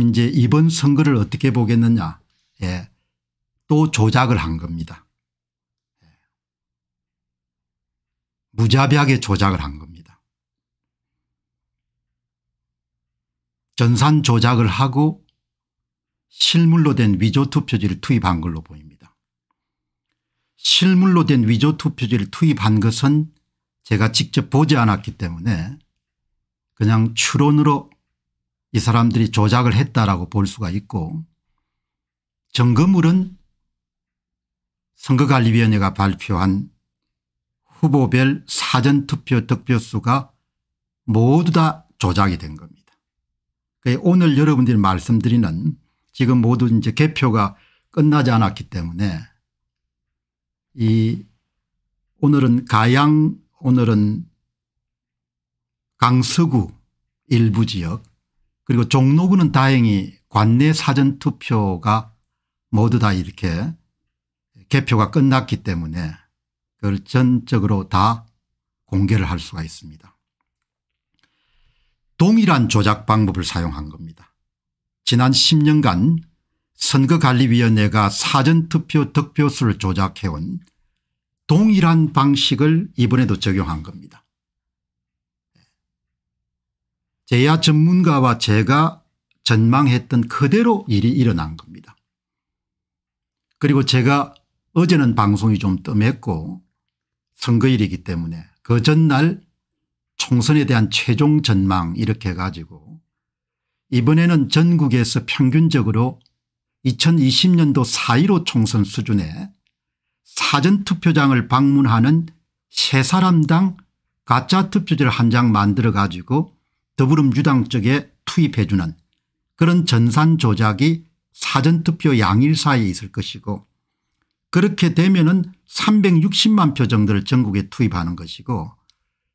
이제 이번 선거를 어떻게 보겠느냐 예. 또 조작을 한 겁니다. 예. 무자비하게 조작을 한 겁니다. 전산 조작을 하고 실물로 된 위조 투표지를 투입한 걸로 보입니다. 실물로 된 위조 투표지를 투입한 것은 제가 직접 보지 않았기 때문에 그냥 추론으로 이 사람들이 조작을 했다라고 볼 수가 있고 정검물은 선거관리위원회가 발표한 후보별 사전투표 득표수가 모두 다 조작이 된 겁니다. 오늘 여러분들이 말씀드리는 지금 모두 이제 개표가 끝나지 않았기 때문에 이 오늘은 가양 오늘은 강서구 일부 지역 그리고 종로구는 다행히 관내 사전투표가 모두 다 이렇게 개표가 끝났기 때문에 그걸 전적으로 다 공개를 할 수가 있습니다. 동일한 조작 방법을 사용한 겁니다. 지난 10년간 선거관리위원회가 사전투표 득표수를 조작해온 동일한 방식을 이번에도 적용한 겁니다. 제야 전문가와 제가 전망했던 그대로 일이 일어난 겁니다. 그리고 제가 어제는 방송이 좀 뜸했고 선거일이기 때문에 그 전날 총선에 대한 최종 전망 이렇게 가지고 이번에는 전국에서 평균적으로 2020년도 4.15 총선 수준의 사전투표장을 방문하는 세 사람당 가짜 투표지를 한 장 만들어 가지고 더불음유당 쪽에 투입해주는 그런 전산 조작이 사전투표 양일 사이에 있을 것이고 그렇게 되면 은 360만 표 정도를 전국에 투입하는 것이고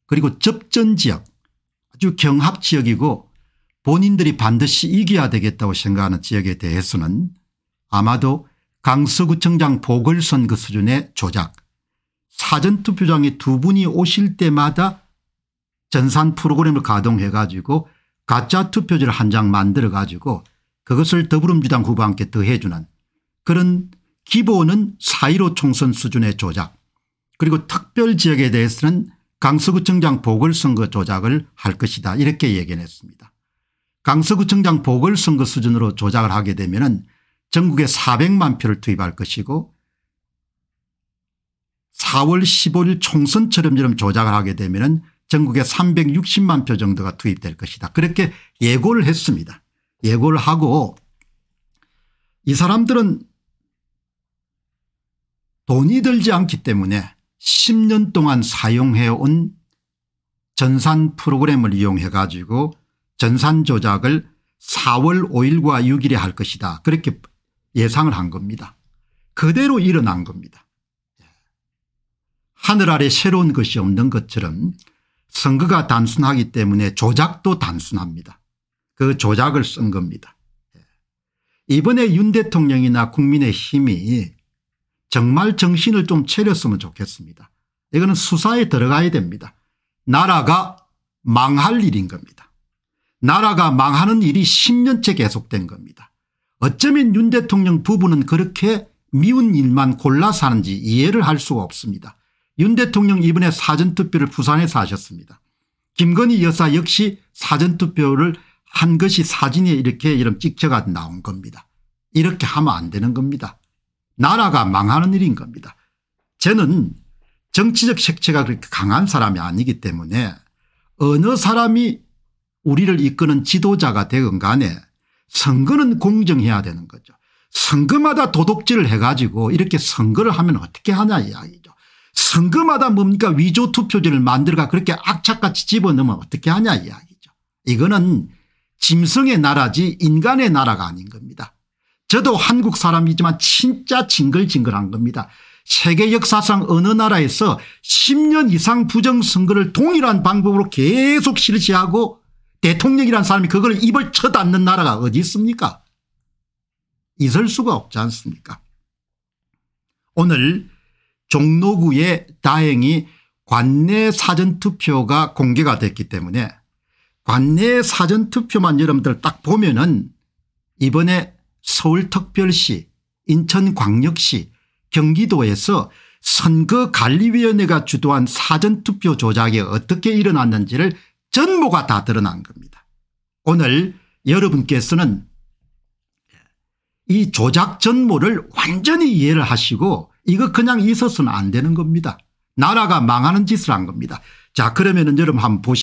그리고 접전지역 아주 경합지역이고 본인들이 반드시 이겨야 되겠다고 생각하는 지역에 대해서는 아마도 강서구청장 보궐선거 수준의 조작 사전투표장에 두 분이 오실 때마다 전산 프로그램을 가동해 가지고 가짜 투표지를 한 장 만들어 가지고 그것을 더불어민주당 후보와 함께 더해주는 그런 기본은 4.15 총선 수준의 조작 그리고 특별지역에 대해서는 강서구청장 보궐선거 조작을 할 것이다 이렇게 예견했습니다. 강서구청장 보궐선거 수준으로 조작을 하게 되면 은 전국에 400만 표를 투입할 것이고 4월 15일 총선처럼 조작을 하게 되면 은 전국에 360만 표 정도가 투입될 것이다. 그렇게 예고를 했습니다. 예고를 하고 이 사람들은 돈이 들지 않기 때문에 10년 동안 사용해온 전산 프로그램을 이용해 가지고 전산 조작을 4월 5일과 6일에 할 것이다. 그렇게 예상을 한 겁니다. 그대로 일어난 겁니다. 하늘 아래 새로운 것이 없는 것처럼 선거가 단순하기 때문에 조작도 단순합니다. 그 조작을 쓴 겁니다. 예. 이번에 윤 대통령이나 국민의힘이 정말 정신을 좀 차렸으면 좋겠습니다. 이거는 수사에 들어가야 됩니다. 나라가 망할 일인 겁니다. 나라가 망하는 일이 10년째 계속된 겁니다. 어쩌면 윤 대통령 부부는 그렇게 미운 일만 골라 사는지 이해를 할 수가 없습니다. 윤 대통령 이번에 사전투표를 부산에서 하셨습니다. 김건희 여사 역시 사전투표를 한 것이 사진에 이렇게 이름 찍혀가 나온 겁니다. 이렇게 하면 안 되는 겁니다. 나라가 망하는 일인 겁니다. 저는 정치적 색채가 그렇게 강한 사람이 아니기 때문에 어느 사람이 우리를 이끄는 지도자가 되건 간에 선거는 공정해야 되는 거죠. 선거마다 도덕질을 해가지고 이렇게 선거를 하면 어떻게 하냐 이야기죠. 선거마다 뭡니까 위조 투표지를 만들어가 그렇게 악착같이 집어넣으면 어떻게 하냐 이야기죠. 이거는 짐승의 나라지 인간의 나라가 아닌 겁니다. 저도 한국 사람이지만 진짜 징글징글한 겁니다. 세계 역사상 어느 나라에서 10년 이상 부정선거를 동일한 방법으로 계속 실시하고 대통령이란 사람이 그걸 입을 쳐닫는 나라가 어디 있습니까? 있을 수가 없지 않습니까? 오늘 종로구의 다행히 관내 사전투표가 공개가 됐기 때문에 관내 사전투표만 여러분들 딱 보면 은 이번에 서울특별시 인천광역시 경기도에서 선거관리위원회가 주도한 사전투표 조작이 어떻게 일어났는지를 전모가 다 드러난 겁니다. 오늘 여러분께서는 이 조작 전모를 완전히 이해를 하시고 이거 그냥 있어서는 안 되는 겁니다. 나라가 망하는 짓을 한 겁니다. 자 그러면은 여러분 한번 보시